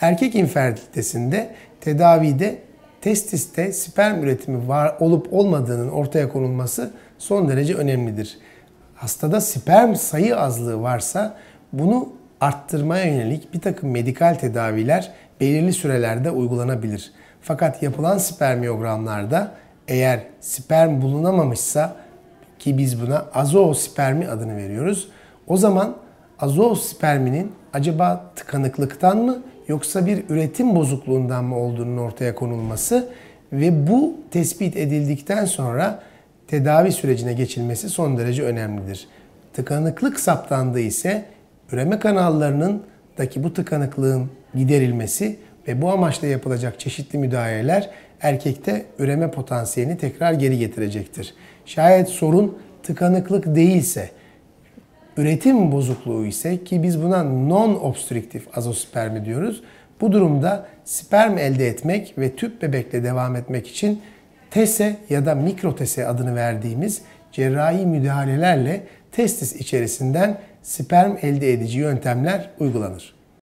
Erkek infertilitesinde tedavide testiste sperm üretimi var olup olmadığının ortaya konulması son derece önemlidir. Hastada sperm sayı azlığı varsa bunu arttırmaya yönelik bir takım medikal tedaviler belirli sürelerde uygulanabilir. Fakat yapılan spermiyogramlarda eğer sperm bulunamamışsa ki biz buna azoospermi adını veriyoruz. O zaman azoosperminin acaba tıkanıklıktan mı yoksa bir üretim bozukluğundan mı olduğunun ortaya konulması ve bu tespit edildikten sonra tedavi sürecine geçilmesi son derece önemlidir. Tıkanıklık saptandı ise üreme kanallarının daki bu tıkanıklığın giderilmesi ve bu amaçla yapılacak çeşitli müdahaleler erkekte üreme potansiyelini tekrar geri getirecektir. Şayet sorun tıkanıklık değilse, Üretim bozukluğu ise ki biz buna non-obstrüktif azospermi diyoruz. Bu durumda sperm elde etmek ve tüp bebekle devam etmek için tese ya da mikrotese adını verdiğimiz cerrahi müdahalelerle testis içerisinden sperm elde edici yöntemler uygulanır.